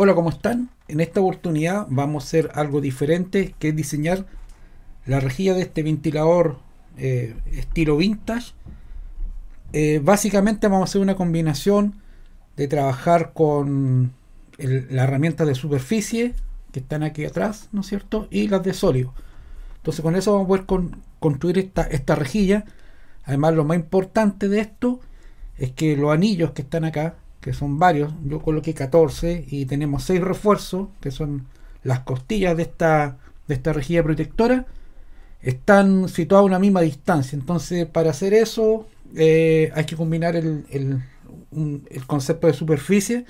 Hola, ¿cómo están? En esta oportunidad vamos a hacer algo diferente que es diseñar la rejilla de este ventilador eh, estilo vintage. Eh, básicamente vamos a hacer una combinación de trabajar con las la herramienta de superficie que están aquí atrás, ¿no es cierto? Y las de sólido. Entonces con eso vamos a poder construir esta, esta rejilla. Además lo más importante de esto es que los anillos que están acá que son varios, yo coloqué 14 y tenemos 6 refuerzos, que son las costillas de esta, de esta rejilla protectora, están situadas a una misma distancia. Entonces, para hacer eso, eh, hay que combinar el, concepto de superficie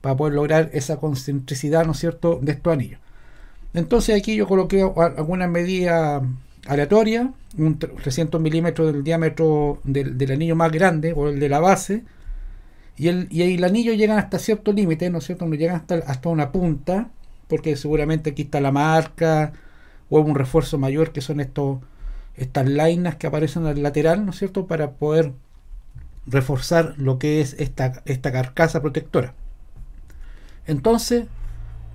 para poder lograr esa concentricidad, ¿no es cierto?, de estos anillos. Entonces aquí yo coloqué alguna medida aleatoria, un 300 milímetros del diámetro del, del anillo más grande o el de la base, y el, anillo llegan hasta cierto límite, ¿no es cierto? No llegan hasta, hasta una punta, porque seguramente aquí está la marca o un refuerzo mayor que son estos estas lainas que aparecen al lateral, ¿no es cierto?, para poder reforzar lo que es esta, esta carcasa protectora. Entonces,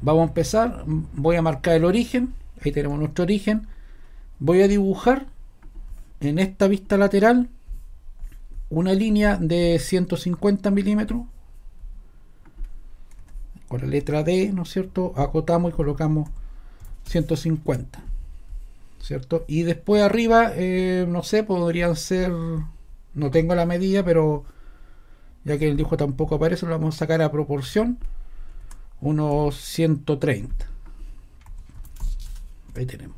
vamos a empezar, voy a marcar el origen, ahí tenemos nuestro origen, voy a dibujar en esta vista lateral una línea de 150 milímetros con la letra D, ¿no es cierto? Acotamos y colocamos 150, ¿cierto? Y después arriba, eh, no sé, podrían ser, no tengo la medida, pero ya que el dibujo tampoco aparece, lo vamos a sacar a proporción, unos 130. Ahí tenemos.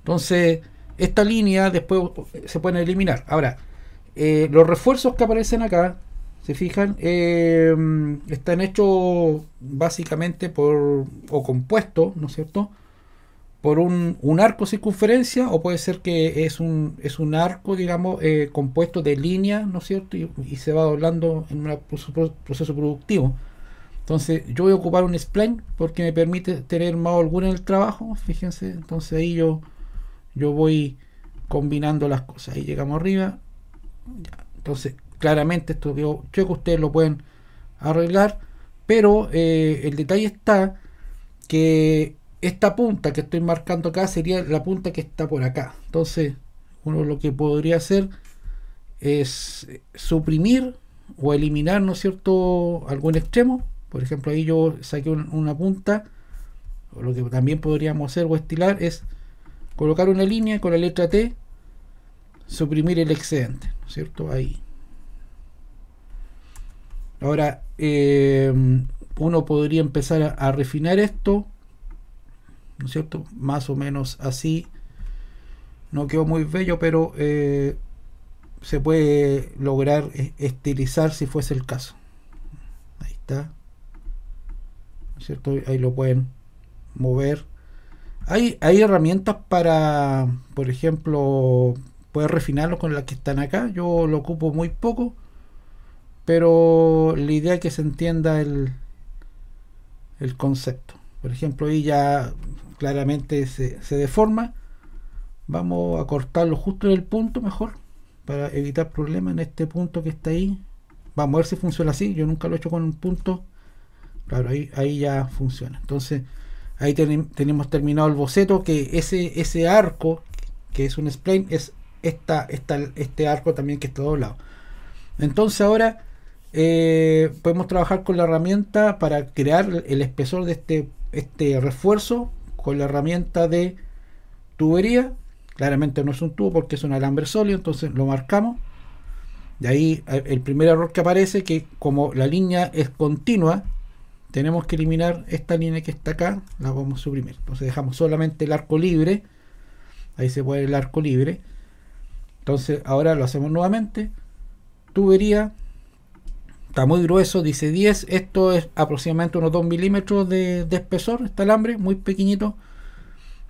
Entonces, esta línea después se pueden eliminar. Ahora, eh, los refuerzos que aparecen acá, se fijan, eh, están hechos básicamente por, o compuestos, ¿no es cierto? Por un, arco circunferencia, o puede ser que es un, es un arco, digamos, eh, compuesto de líneas, ¿no es cierto? Y, se va doblando en un proceso productivo. Entonces, yo voy a ocupar un spline porque me permite tener más alguna en el trabajo, fíjense. Entonces ahí yo, yo voy combinando las cosas. Ahí llegamos arriba, entonces, claramente esto creo que ustedes lo pueden arreglar, pero eh, el detalle está que esta punta que estoy marcando acá sería la punta que está por acá. Entonces, uno lo que podría hacer es suprimir o eliminar, ¿no es cierto?, algún extremo. Por ejemplo, ahí yo saqué una punta. lo que también podríamos hacer o estilar es colocar una línea con la letra T, suprimir el excedente. ¿cierto? Ahí. Ahora, eh, uno podría empezar a, refinar esto, ¿no es cierto? Más o menos así. No quedó muy bello, pero eh, se puede lograr e, estilizar si fuese el caso. Ahí está. ¿Cierto? Ahí lo pueden mover. Hay, hay herramientas para, por ejemplo, poder refinarlo con las que están acá. Yo lo ocupo muy poco, pero la idea es que se entienda el, el concepto. Por ejemplo, ahí ya claramente se, deforma. Vamos a cortarlo justo en el punto mejor para evitar problemas en este punto que está ahí. Vamos a ver si funciona así. Yo nunca lo he hecho con un punto. Claro, ahí, ahí ya funciona. Entonces, ahí tenemos terminado el boceto, que ese, ese arco, que es un spline, es esta, este arco también que está doblado. Entonces ahora eh, podemos trabajar con la herramienta para crear el espesor de este, este refuerzo con la herramienta de tubería. Claramente no es un tubo porque es un alambre sólido, entonces lo marcamos. De ahí eh, el primer error que aparece, que como la línea es continua, tenemos que eliminar esta línea que está acá, la vamos a suprimir. Entonces dejamos solamente el arco libre. Ahí se puede el arco libre entonces ahora lo hacemos nuevamente. Tubería. Está muy grueso, dice 10. Esto es aproximadamente unos 2 milímetros de, espesor. este alambre, muy pequeñito.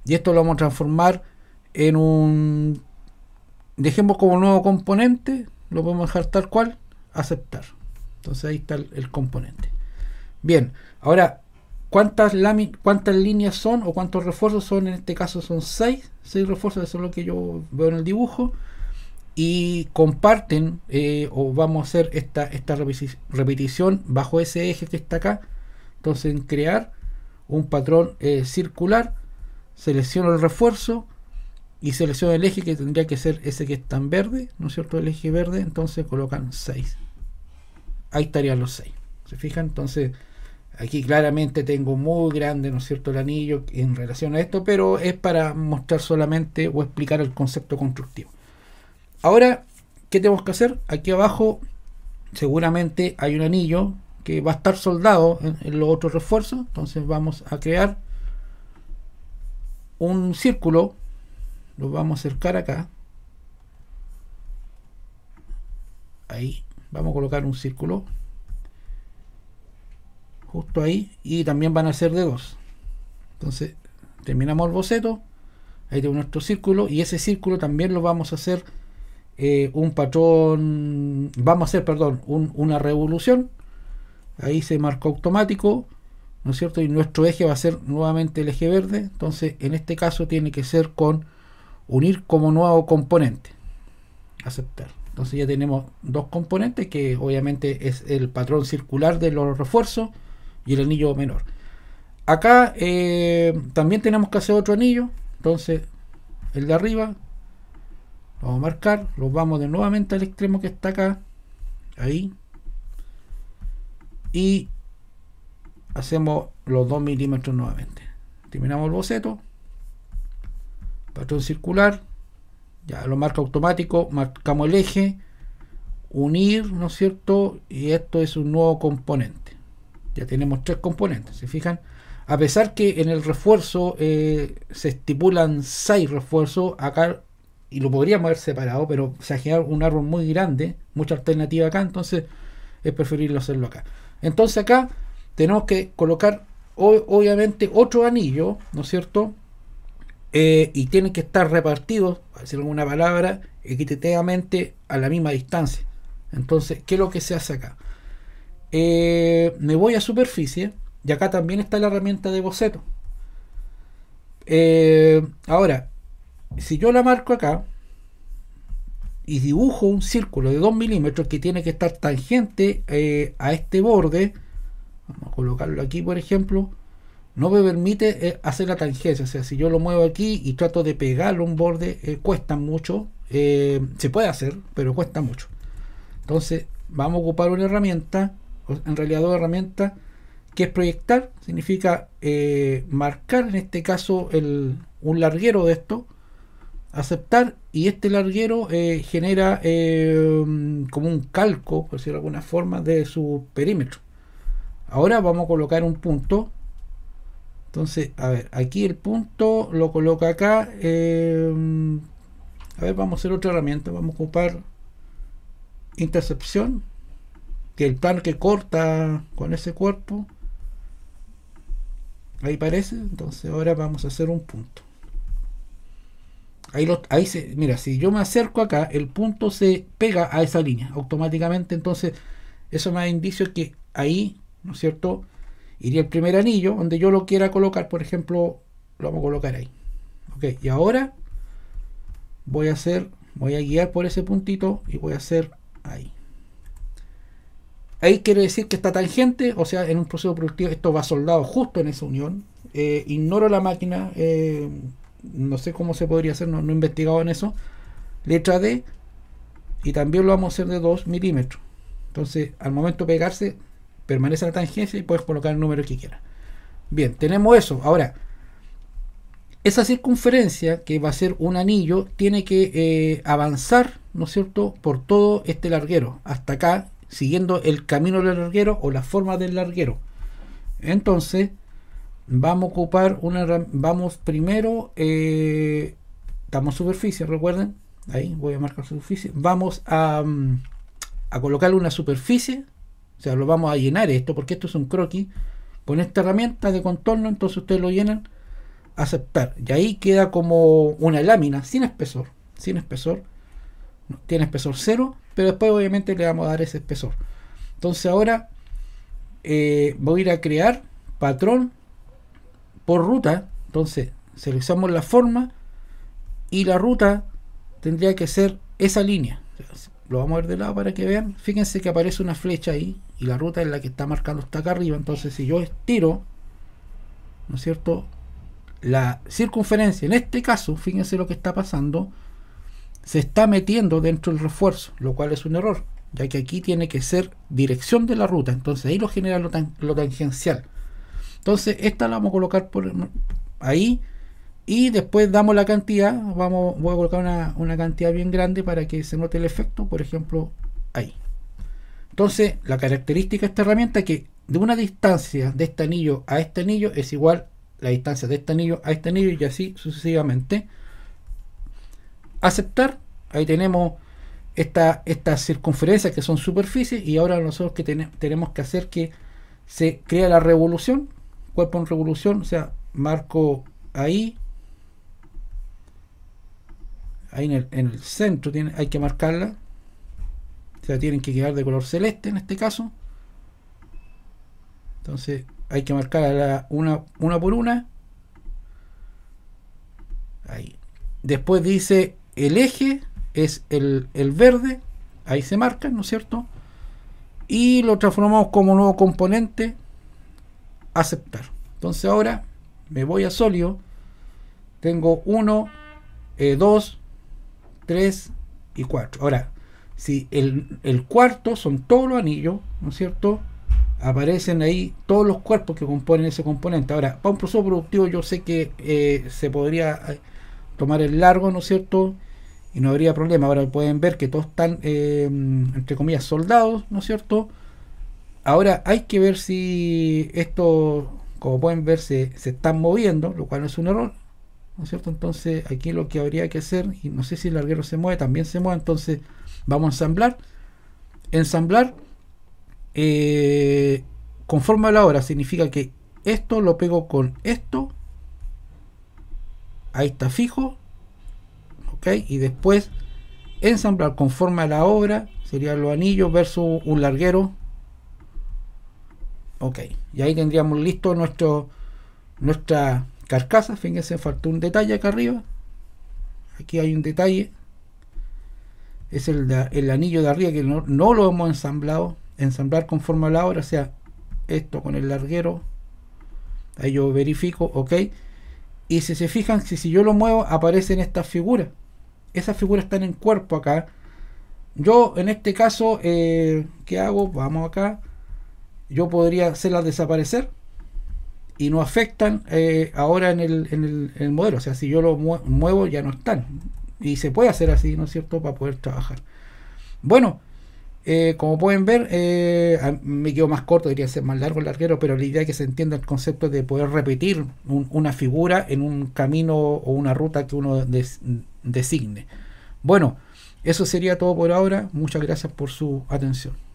Y esto lo vamos a transformar en un... Dejemos como nuevo componente. Lo podemos dejar tal cual. Aceptar. Entonces ahí está el, componente. Bien, ahora ¿Cuántas, ¿Cuántas, líneas son o cuántos refuerzos son? En este caso son 6. 6 refuerzos, eso es lo que yo veo en el dibujo y comparten eh, o vamos a hacer esta, esta repetición bajo ese eje que está acá. Entonces en crear un patrón eh, circular, selecciono el refuerzo y selecciono el eje que tendría que ser ese que está en verde, ¿no es cierto? El eje verde, entonces colocan 6. Ahí estarían los 6. ¿Se fijan? Entonces aquí claramente tengo muy grande, ¿no es cierto?, el anillo en relación a esto, pero es para mostrar solamente o explicar el concepto constructivo. Ahora, ¿qué tenemos que hacer? Aquí abajo seguramente hay un anillo que va a estar soldado en, los otros refuerzos. Entonces vamos a crear un círculo. Lo vamos a acercar acá. Ahí. Vamos a colocar un círculo. Justo ahí. Y también van a ser de dos. Entonces terminamos el boceto. Ahí tengo nuestro círculo. Y ese círculo también lo vamos a hacer eh, un patrón, vamos a hacer, perdón, una revolución, ahí se marcó automático, ¿no es cierto? Y nuestro eje va a ser nuevamente el eje verde, entonces en este caso tiene que ser con unir como nuevo componente, aceptar. Entonces ya tenemos dos componentes que obviamente es el patrón circular de los refuerzos y el anillo menor. Acá eh, también tenemos que hacer otro anillo, entonces el de arriba vamos a marcar, los vamos de nuevamente al extremo que está acá, ahí, y hacemos los 2 milímetros nuevamente. Terminamos el boceto, patrón circular, ya lo marca automático, marcamos el eje, unir, ¿no es cierto? Y esto es un nuevo componente. Ya tenemos tres componentes, ¿se fijan? A pesar que en el refuerzo eh, se estipulan seis refuerzos, acá y lo podríamos haber separado, pero se ha un árbol muy grande, mucha alternativa acá, entonces es preferible hacerlo acá. Entonces acá tenemos que colocar obviamente otro anillo, ¿no es cierto? Eh, y tienen que estar repartidos, para decir alguna palabra, equitativamente a la misma distancia. Entonces, ¿qué es lo que se hace acá? Eh, me voy a superficie y acá también está la herramienta de boceto. Eh, ahora, si yo la marco acá y dibujo un círculo de 2 milímetros que tiene que estar tangente eh, a este borde, vamos a colocarlo aquí por ejemplo, no me permite eh, hacer la tangencia, o sea, si yo lo muevo aquí y trato de pegarlo un borde, eh, cuesta mucho, se puede hacer, pero cuesta mucho. Entonces, vamos a ocupar una herramienta, en realidad dos herramientas, que es proyectar, significa marcar en este caso un larguero de esto, aceptar y este larguero eh, genera eh, mm, como un calco, por decirlo de alguna forma, de su perímetro. Ahora vamos a colocar un punto. Entonces, a ver, aquí el punto lo coloca acá. Eh, mm, a ver, vamos a hacer otra herramienta. Vamos a ocupar intercepción, que el plan que corta con ese cuerpo. Ahí parece. Entonces ahora vamos a hacer un punto. Ahí, se, mira, si yo me acerco acá, el punto se pega a esa línea automáticamente, entonces eso me da indicio que ahí, ¿no es cierto? Iría el primer anillo donde yo lo quiera colocar, por ejemplo, lo vamos a colocar ahí. Ok, y ahora voy a hacer, voy a guiar por ese puntito y voy a hacer ahí. Ahí quiere decir que está tangente, o sea, en un proceso productivo, esto va soldado justo en esa unión. Eh, ignoro la máquina. Eh, no sé cómo se podría hacer, no, he investigado en eso. Letra D, y también lo vamos a hacer de 2 milímetros. Entonces, al momento de pegarse, permanece la tangencia y puedes colocar el número que quieras. Bien, tenemos eso. Ahora, esa circunferencia que va a ser un anillo tiene que eh, avanzar, ¿no es cierto?, por todo este larguero, hasta acá, siguiendo el camino del larguero o la forma del larguero. Entonces, vamos a ocupar una vamos primero damos eh, superficie recuerden ahí voy a marcar superficie vamos a, mm, a colocarle una superficie o sea lo vamos a llenar esto porque esto es un croquis con esta herramienta de contorno entonces ustedes lo llenan aceptar y ahí queda como una lámina sin espesor sin espesor tiene espesor cero pero después obviamente le vamos a dar ese espesor entonces ahora eh, voy a ir a crear patrón por ruta. Entonces, seleccionamos la forma y la ruta tendría que ser esa línea. Lo vamos a ver de lado para que vean. Fíjense que aparece una flecha ahí y la ruta es la que está marcando está acá arriba. Entonces, si yo estiro, ¿no es cierto? La circunferencia, en este caso, fíjense lo que está pasando, se está metiendo dentro del refuerzo, lo cual es un error, ya que aquí tiene que ser dirección de la ruta. Entonces, ahí lo genera lo tangencial. Entonces, esta la vamos a colocar por ahí. Y después damos la cantidad. Vamos, voy a colocar una, cantidad bien grande para que se note el efecto. Por ejemplo, ahí. Entonces, la característica de esta herramienta es que de una distancia de este anillo a este anillo es igual la distancia de este anillo a este anillo y así sucesivamente. Aceptar. Ahí tenemos estas esta circunferencias que son superficies y ahora nosotros que tenemos que hacer que se crea la revolución cuerpo en revolución, o sea, marco ahí, ahí en el, centro tiene, hay que marcarla, o sea, tienen que quedar de color celeste en este caso, entonces hay que marcarla una, por una, ahí. Después dice el eje, es el, el verde, ahí se marca, ¿no es cierto? Y lo transformamos como nuevo componente aceptar. Entonces ahora me voy a sólido. Tengo 1, 2, 3 y 4. Ahora, si el, cuarto son todos los anillos, ¿no es cierto? Aparecen ahí todos los cuerpos que componen ese componente. Ahora, para un proceso productivo yo sé que eh, se podría eh, tomar el largo, ¿no es cierto? Y no habría problema. Ahora pueden ver que todos están, eh, entre comillas, soldados, ¿no es cierto? Ahora hay que ver si esto, como pueden ver, se, se están moviendo, lo cual no es un error. ¿no es cierto? Entonces aquí lo que habría que hacer, y no sé si el larguero se mueve, también se mueve, entonces vamos a ensamblar. Ensamblar eh, conforme a la obra significa que esto lo pego con esto, ahí está fijo, ok, y después ensamblar conforme a la obra, serían los anillos versus un larguero Ok, y ahí tendríamos listo nuestro, nuestra carcasa. Fíjense, faltó un detalle acá arriba. Aquí hay un detalle. Es el, anillo de arriba que no, no, lo hemos ensamblado. Ensamblar conforme a la hora, o sea, esto con el larguero. Ahí yo verifico, ok. Y si se fijan, si, si yo lo muevo, aparecen estas figuras. Esas figuras están en cuerpo acá. Yo en este caso, eh, ¿qué hago? Vamos acá yo podría hacerlas desaparecer y no afectan eh, ahora en el, en, el, modelo. O sea, si yo lo muevo ya no están. Y se puede hacer así, ¿no es cierto?, para poder trabajar. Bueno, eh, como pueden ver, eh, me quedo más corto, diría ser más largo el larguero, pero la idea es que se entienda el concepto de poder repetir una figura en un camino o una ruta que uno designe. Bueno, eso sería todo por ahora. Muchas gracias por su atención.